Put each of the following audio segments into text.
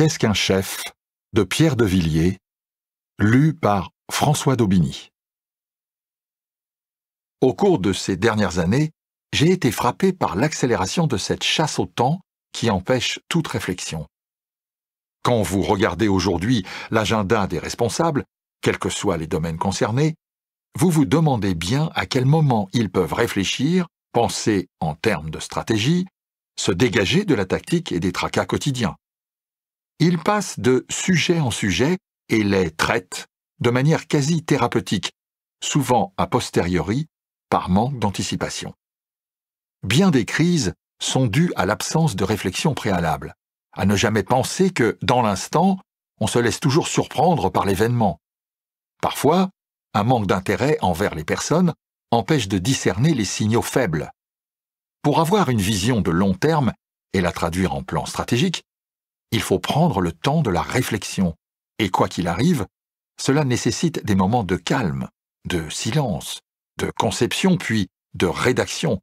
Qu'est-ce qu'un chef de Pierre de Villiers, lu par François d'Aubigny. Au cours de ces dernières années, j'ai été frappé par l'accélération de cette chasse au temps qui empêche toute réflexion. Quand vous regardez aujourd'hui l'agenda des responsables, quels que soient les domaines concernés, vous vous demandez bien à quel moment ils peuvent réfléchir, penser en termes de stratégie, se dégager de la tactique et des tracas quotidiens il passe de sujet en sujet et les traite de manière quasi thérapeutique, souvent a posteriori, par manque d'anticipation. Bien des crises sont dues à l'absence de réflexion préalable, à ne jamais penser que, dans l'instant, on se laisse toujours surprendre par l'événement. Parfois, un manque d'intérêt envers les personnes empêche de discerner les signaux faibles. Pour avoir une vision de long terme et la traduire en plan stratégique, il faut prendre le temps de la réflexion, et quoi qu'il arrive, cela nécessite des moments de calme, de silence, de conception puis de rédaction,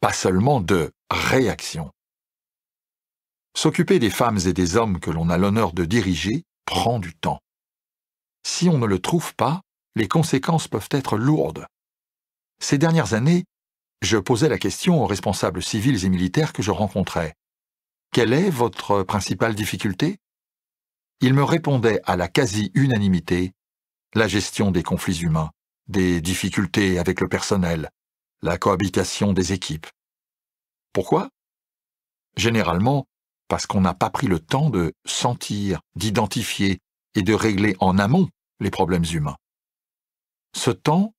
pas seulement de réaction. S'occuper des femmes et des hommes que l'on a l'honneur de diriger prend du temps. Si on ne le trouve pas, les conséquences peuvent être lourdes. Ces dernières années, je posais la question aux responsables civils et militaires que je rencontrais. Quelle est votre principale difficulté Il me répondait à la quasi-unanimité la gestion des conflits humains, des difficultés avec le personnel, la cohabitation des équipes. Pourquoi Généralement, parce qu'on n'a pas pris le temps de sentir, d'identifier et de régler en amont les problèmes humains. Ce temps,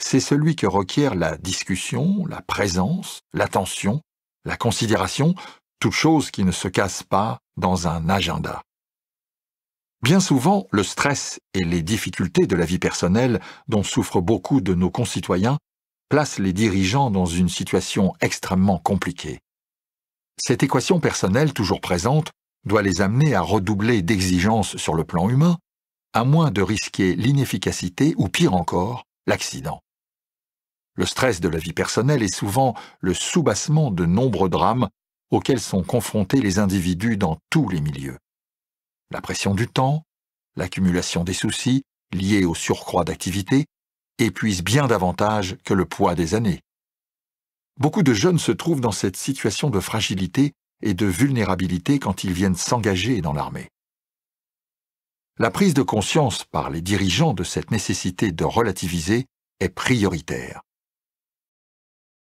c'est celui que requiert la discussion, la présence, l'attention, la considération toute chose qui ne se casse pas dans un agenda. Bien souvent, le stress et les difficultés de la vie personnelle dont souffrent beaucoup de nos concitoyens placent les dirigeants dans une situation extrêmement compliquée. Cette équation personnelle toujours présente doit les amener à redoubler d'exigences sur le plan humain, à moins de risquer l'inefficacité ou pire encore, l'accident. Le stress de la vie personnelle est souvent le soubassement de nombreux drames Auxquels sont confrontés les individus dans tous les milieux. La pression du temps, l'accumulation des soucis liés au surcroît d'activité épuisent bien davantage que le poids des années. Beaucoup de jeunes se trouvent dans cette situation de fragilité et de vulnérabilité quand ils viennent s'engager dans l'armée. La prise de conscience par les dirigeants de cette nécessité de relativiser est prioritaire.